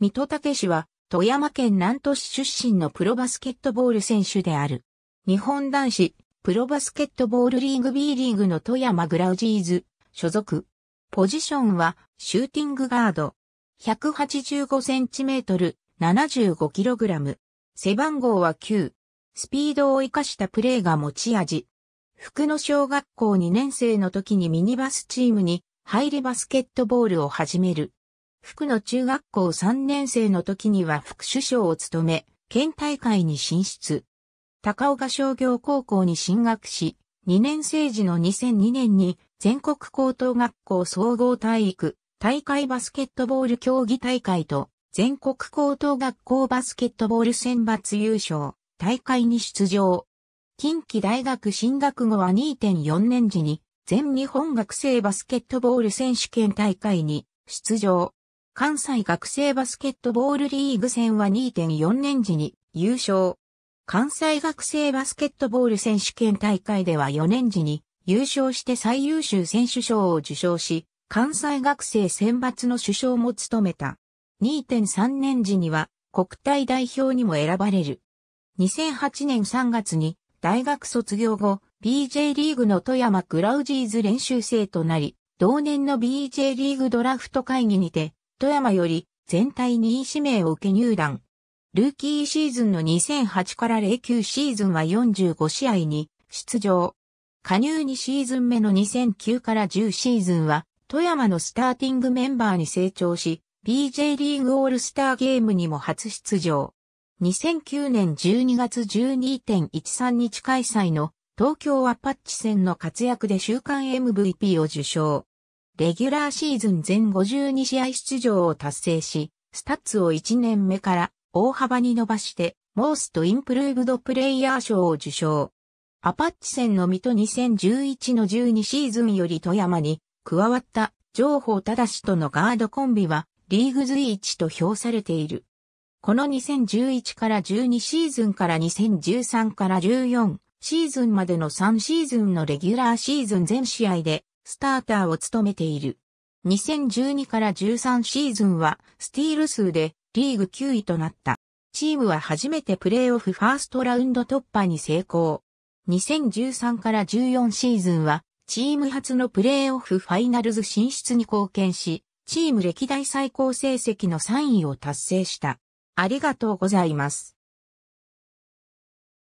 水戸武氏は、富山県南都市出身のプロバスケットボール選手である。日本男子、プロバスケットボールリーグ B リーグの富山グラウジーズ、所属。ポジションは、シューティングガード。185センチメートル、75キログラム。背番号は9。スピードを活かしたプレーが持ち味。福野小学校2年生の時にミニバスチームに入りバスケットボールを始める。福の中学校3年生の時には副首相を務め、県大会に進出。高岡商業高校に進学し、2年生時の2002年に全国高等学校総合体育大会バスケットボール競技大会と全国高等学校バスケットボール選抜優勝大会に出場。近畿大学進学後は2.4年時に全日本学生バスケットボール選手権大会に出場。関西学生バスケットボールリーグ戦は2.4年時に優勝。関西学生バスケットボール選手権大会では4年時に優勝して最優秀選手賞を受賞し、関西学生選抜の首相も務めた。2.3年時には国体代表にも選ばれる。2008年3月に大学卒業後、BJ リーグの富山クラウジーズ練習生となり、同年の BJ リーグドラフト会議にて富山より全体2位指名を受け入団。ルーキーシーズンの2008から09シーズンは45試合に出場。加入2シーズン目の2009から10シーズンは富山のスターティングメンバーに成長し、BJ リーグオールスターゲームにも初出場。2009年12月12.13日開催の東京アパッチ戦の活躍で週間 MVP を受賞。レギュラーシーズン全52試合出場を達成し、スタッツを1年目から大幅に伸ばして、モーストインプルーブドプレイヤー賞を受賞。アパッチ戦の水戸2011の12シーズンより富山に加わった情報正とのガードコンビはリーグ随一と評されている。この2011から12シーズンから2013から14シーズンまでの3シーズンのレギュラーシーズン全試合でスターターを務めている。2012から13シーズンはスティール数でリーグ9位となった。チームは初めてプレーオフファーストラウンド突破に成功。2013から14シーズンはチーム初のプレーオフファイナルズ進出に貢献し、チーム歴代最高成績の3位を達成した。ありがとうございます。